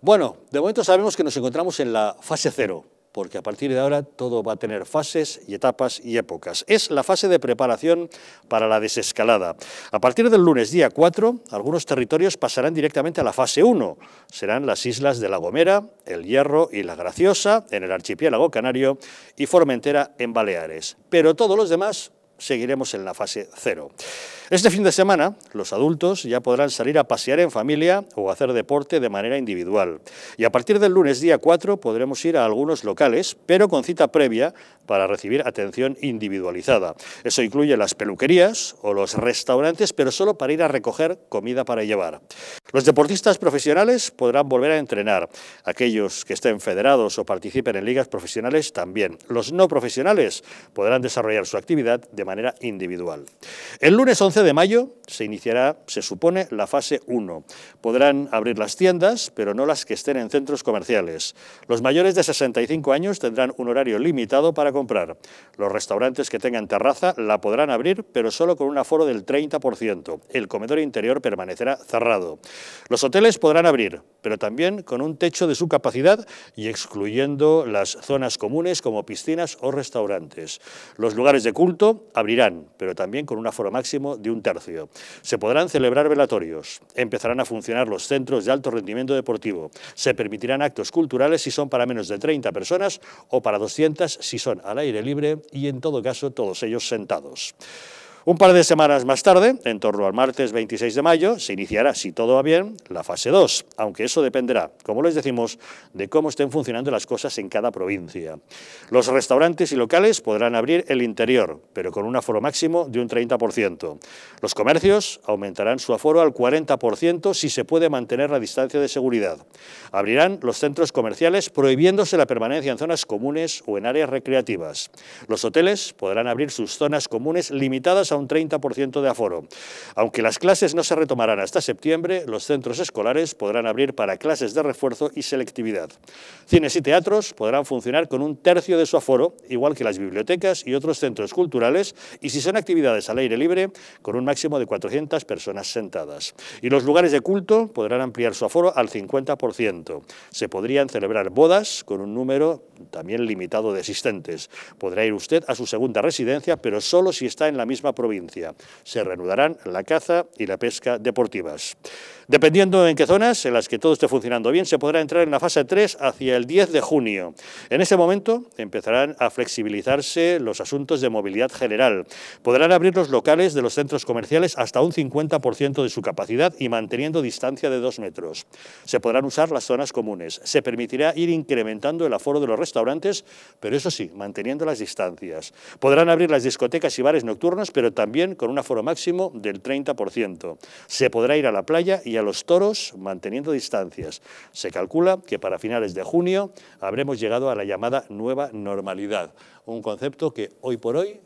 Bueno, de momento sabemos que nos encontramos en la fase cero, porque a partir de ahora todo va a tener fases y etapas y épocas. Es la fase de preparación para la desescalada. A partir del lunes día 4, algunos territorios pasarán directamente a la fase 1. Serán las islas de La Gomera, El Hierro y La Graciosa, en el archipiélago canario, y Formentera en Baleares. Pero todos los demás seguiremos en la fase cero. Este fin de semana, los adultos ya podrán salir a pasear en familia o hacer deporte de manera individual. Y a partir del lunes día 4 podremos ir a algunos locales, pero con cita previa para recibir atención individualizada. Eso incluye las peluquerías o los restaurantes, pero solo para ir a recoger comida para llevar. Los deportistas profesionales podrán volver a entrenar. Aquellos que estén federados o participen en ligas profesionales también. Los no profesionales podrán desarrollar su actividad de manera individual. El lunes 11 de mayo se iniciará, se supone, la fase 1. Podrán abrir las tiendas, pero no las que estén en centros comerciales. Los mayores de 65 años tendrán un horario limitado para comprar. Los restaurantes que tengan terraza la podrán abrir, pero solo con un aforo del 30%. El comedor interior permanecerá cerrado. Los hoteles podrán abrir, pero también con un techo de su capacidad y excluyendo las zonas comunes como piscinas o restaurantes. Los lugares de culto abrirán, pero también con un aforo máximo de un tercio. Se podrán celebrar velatorios, empezarán a funcionar los centros de alto rendimiento deportivo, se permitirán actos culturales si son para menos de 30 personas o para 200 si son al aire libre y en todo caso todos ellos sentados. Un par de semanas más tarde, en torno al martes 26 de mayo, se iniciará, si todo va bien, la fase 2, aunque eso dependerá, como les decimos, de cómo estén funcionando las cosas en cada provincia. Los restaurantes y locales podrán abrir el interior, pero con un aforo máximo de un 30%. Los comercios aumentarán su aforo al 40% si se puede mantener la distancia de seguridad. Abrirán los centros comerciales prohibiéndose la permanencia en zonas comunes o en áreas recreativas. Los hoteles podrán abrir sus zonas comunes limitadas a un 30% de aforo. Aunque las clases no se retomarán hasta septiembre, los centros escolares podrán abrir para clases de refuerzo y selectividad. Cines y teatros podrán funcionar con un tercio de su aforo, igual que las bibliotecas y otros centros culturales, y si son actividades al aire libre, con un máximo de 400 personas sentadas. Y los lugares de culto podrán ampliar su aforo al 50%. Se podrían celebrar bodas con un número también limitado de existentes. Podrá ir usted a su segunda residencia, pero solo si está en la misma provincia. Se reanudarán la caza y la pesca deportivas. Dependiendo en qué zonas, en las que todo esté funcionando bien, se podrá entrar en la fase 3 hacia el 10 de junio. En ese momento empezarán a flexibilizarse los asuntos de movilidad general. Podrán abrir los locales de los centros comerciales hasta un 50% de su capacidad y manteniendo distancia de 2 metros. Se podrán usar las zonas comunes. Se permitirá ir incrementando el aforo de los restaurantes, pero eso sí, manteniendo las distancias. Podrán abrir las discotecas y bares nocturnos, pero también con un aforo máximo del 30%. Se podrá ir a la playa y los toros manteniendo distancias. Se calcula que para finales de junio habremos llegado a la llamada nueva normalidad, un concepto que hoy por hoy...